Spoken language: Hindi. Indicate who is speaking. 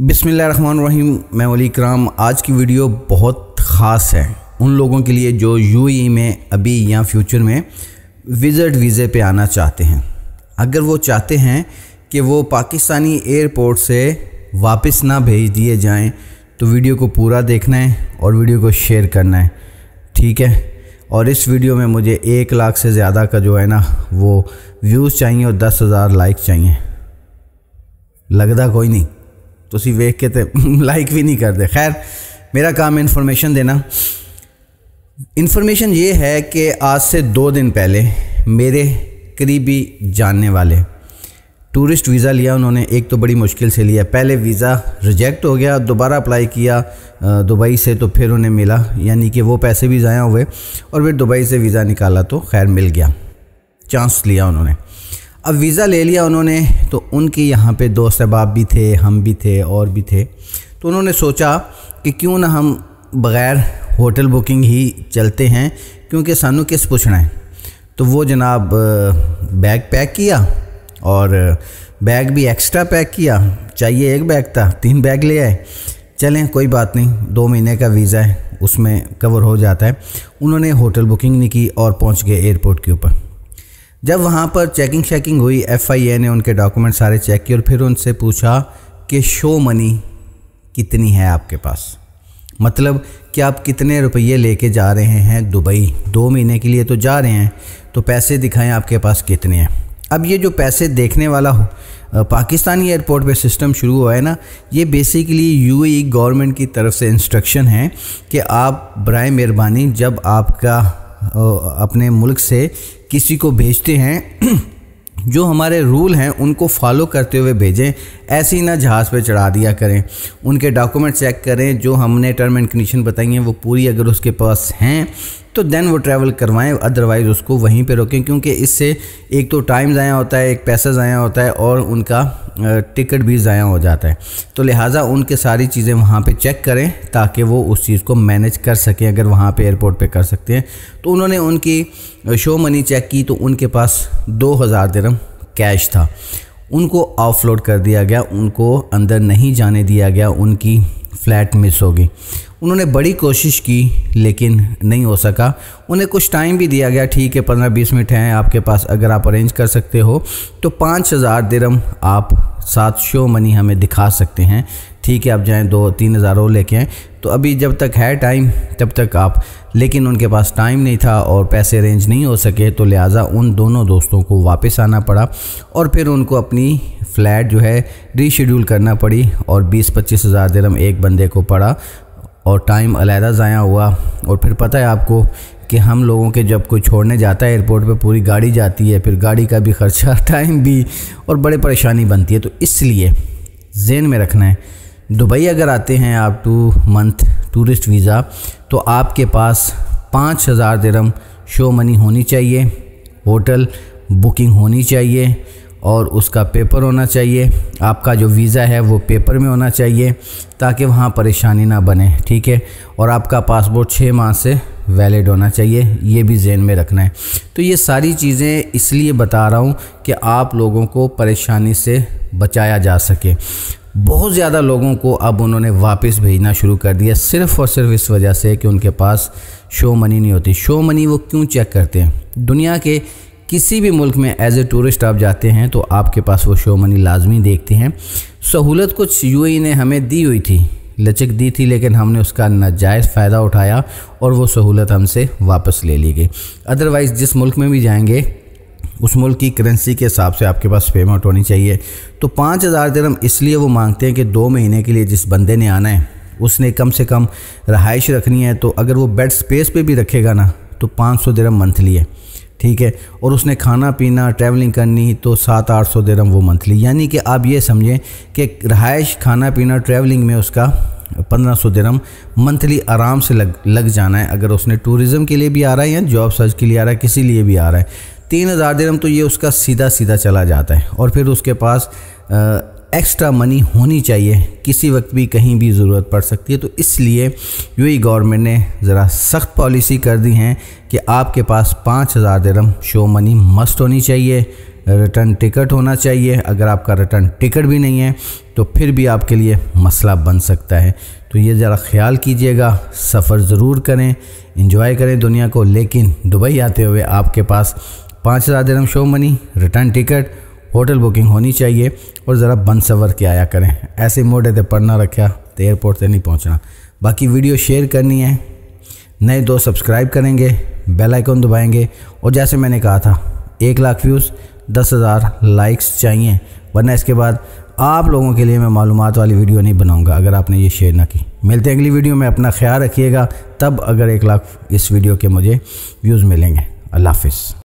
Speaker 1: रहीम मैं वली कराम आज की वीडियो बहुत ख़ास है उन लोगों के लिए जो यूएई में अभी या फ्यूचर में विज़िट वीज़े पे आना चाहते हैं अगर वो चाहते हैं कि वो पाकिस्तानी एयरपोर्ट से वापस ना भेज दिए जाएं तो वीडियो को पूरा देखना है और वीडियो को शेयर करना है ठीक है और इस वीडियो में मुझे एक लाख से ज़्यादा का जो है ना वो व्यूज़ चाहिए और दस हज़ार लाइक चाहिए लगता कोई नहीं ਤੁਸੀਂ ਵੇਖ के तो लाइक भी नहीं करते खैर मेरा काम इन्फॉर्मेशन देना इन्फॉर्मेशन ये है कि आज से दो दिन पहले मेरे करीबी जानने वाले टूरिस्ट वीज़ा लिया उन्होंने एक तो बड़ी मुश्किल से लिया पहले वीज़ा रिजेक्ट हो गया दोबारा अप्लाई किया दुबई से तो फिर उन्हें मिला यानी कि वो पैसे भी ज़ाया हुए और फिर दुबई से वीज़ा निकाला तो खैर मिल गया चांस लिया उन्होंने अब वीज़ा ले लिया उन्होंने तो उनके यहाँ पे दोस्त अहबाब भी थे हम भी थे और भी थे तो उन्होंने सोचा कि क्यों ना हम बग़ैर होटल बुकिंग ही चलते हैं क्योंकि सानू किस पूछना है तो वो जनाब बैग पैक किया और बैग भी एक्स्ट्रा पैक किया चाहिए एक बैग था तीन बैग ले आए चलें कोई बात नहीं दो महीने का वीज़ा है उसमें कवर हो जाता है उन्होंने होटल बुकिंग नहीं की और पहुंच गए एयरपोर्ट के ऊपर जब वहाँ पर चेकिंग शेकिंग हुई ए ने उनके डॉक्यूमेंट सारे चेक किए और फिर उनसे पूछा कि शो मनी कितनी है आपके पास मतलब कि आप कितने रुपये लेके जा रहे हैं दुबई दो महीने के लिए तो जा रहे हैं तो पैसे दिखाएं आपके पास कितने हैं अब ये जो पैसे देखने वाला हो पाकिस्तानी एयरपोर्ट पे सिस्टम शुरू हुआ है ना ये बेसिकली यूएई गवर्नमेंट की तरफ से इंस्ट्रक्शन है कि आप बर मेहरबानी जब आपका अपने मुल्क से किसी को भेजते हैं जो हमारे रूल हैं उनको फॉलो करते हुए भेजें ऐसे ही ना जहाज़ पे चढ़ा दिया करें उनके डॉक्यूमेंट चेक करें जो हमने टर्म एंड कंडीशन बताई हैं वो पूरी अगर उसके पास हैं तो देन वो ट्रैवल करवाएं अदरवाइज़ उसको वहीं पे रोकें क्योंकि इससे एक तो टाइम ज़ाया होता है एक पैसा ज़ाया होता है और उनका टिकट भी ज़ाया हो जाता है तो लिहाजा उनके सारी चीज़ें वहाँ पे चेक करें ताकि वो उस चीज़ को मैनेज कर सकें अगर वहाँ पे एयरपोर्ट पे कर सकते हैं तो उन्होंने उनकी शो मनी चेक की तो उनके पास दो हज़ार दरम कैश था उनको ऑफलोड कर दिया गया उनको अंदर नहीं जाने दिया गया उनकी फ़्लैट मिस होगी उन्होंने बड़ी कोशिश की लेकिन नहीं हो सका उन्हें कुछ टाइम भी दिया गया ठीक है पंद्रह बीस मिनट हैं आपके पास अगर आप अरेंज कर सकते हो तो पाँच हज़ार दिरम आप सात शो मनी हमें दिखा सकते हैं ठीक है आप जाएँ दो तीन हज़ार और लेके आएँ तो अभी जब तक है टाइम तब तक आप लेकिन उनके पास टाइम नहीं था और पैसे अरेंज नहीं हो सके तो लिहाजा उन दोनों दोस्तों को वापस आना पड़ा और फिर उनको अपनी फ़्लैट जो है रीशेड्यूल करना पड़ी और बीस पच्चीस हज़ार दरम एक बंदे को पड़ा और टाइम अलहदा ज़ाया हुआ और फिर पता है आपको कि हम लोगों के जब कोई छोड़ने जाता है एयरपोर्ट पे पूरी गाड़ी जाती है फिर गाड़ी का भी ख़र्चा टाइम भी और बड़े परेशानी बनती है तो इसलिए जेन में रखना है दुबई अगर आते हैं आप टू मंथ टूरिस्ट वीज़ा तो आपके पास पाँच हज़ार दरम शो मनी होनी चाहिए होटल बुकिंग होनी चाहिए और उसका पेपर होना चाहिए आपका जो वीज़ा है वो पेपर में होना चाहिए ताकि वहाँ परेशानी ना बने ठीक है और आपका पासपोर्ट छः माह से वैलिड होना चाहिए ये भी जेन में रखना है तो ये सारी चीज़ें इसलिए बता रहा हूँ कि आप लोगों को परेशानी से बचाया जा सके बहुत ज़्यादा लोगों को अब उन्होंने वापस भेजना शुरू कर दिया सिर्फ़ और सिर्फ इस वजह से कि उनके पास शो मनी नहीं होती शो मनी वो क्यों चेक करते हैं दुनिया के किसी भी मुल्क में एज ए टूरिस्ट आप जाते हैं तो आपके पास वो शो मनी लाजमी देखते हैं सहूलत कुछ यू e ने हमें दी हुई थी लचक दी थी लेकिन हमने उसका नाजायज़ फ़ायदा उठाया और वो सहूलत हमसे वापस ले ली गई अदरवाइज़ जिस मुल्क में भी जाएंगे उस मुल्क की करेंसी के हिसाब से आपके पास पेमेंट होनी चाहिए तो पाँच हज़ार दरम इसलिए वो मांगते हैं कि दो महीने के लिए जिस बंदे ने आना है उसने कम से कम रहाइश रखनी है तो अगर वो बेड स्पेस पे भी रखेगा ना तो पाँच सौ दरम मंथली है ठीक है और उसने खाना पीना ट्रैवलिंग करनी तो सात आठ सौ दरम वो मंथली यानी कि आप ये समझें कि रहायश खाना पीना ट्रैवलिंग में उसका पंद्रह सौ दरम मंथली आराम से लग लग जाना है अगर उसने टूरिज़म के लिए भी आ रहा है या जॉब सर्च के लिए आ रहा है किसी लिए भी आ रहा है तीन हज़ार दरम तो ये उसका सीधा सीधा चला जाता है और फिर उसके पास एक्स्ट्रा मनी होनी चाहिए किसी वक्त भी कहीं भी ज़रूरत पड़ सकती है तो इसलिए यू गवर्नमेंट e ने ज़रा सख्त पॉलिसी कर दी है कि आपके पास पाँच हज़ार दरम शो मनी मस्ट होनी चाहिए रिटर्न टिकट होना चाहिए अगर आपका रिटर्न टिकट भी नहीं है तो फिर भी आपके लिए मसला बन सकता है तो ये ज़रा ख्याल कीजिएगा सफ़र ज़रूर करें इंजॉय करें दुनिया को लेकिन दुबई आते हुए आपके पास पाँच हज़ार दरम show money return ticket hotel booking होनी चाहिए और ज़रा बनसवर के आया करें ऐसे मोटे तो पढ़ना रखा तो एयरपोर्ट से नहीं पहुँचना बाकी वीडियो शेयर करनी है नए दोस्त सब्सक्राइब करेंगे बेल आइकन दबाएंगे और जैसे मैंने कहा था एक लाख व्यूज़ दस हज़ार लाइक्स चाहिए वरना इसके बाद आप लोगों के लिए मैं मालूम वाली वीडियो नहीं बनाऊंगा अगर आपने ये शेयर ना की मिलते हैं अगली वीडियो में अपना ख्याल रखिएगा तब अगर एक लाख इस वीडियो के मुझे व्यूज़ मिलेंगे अल्लाह हाफ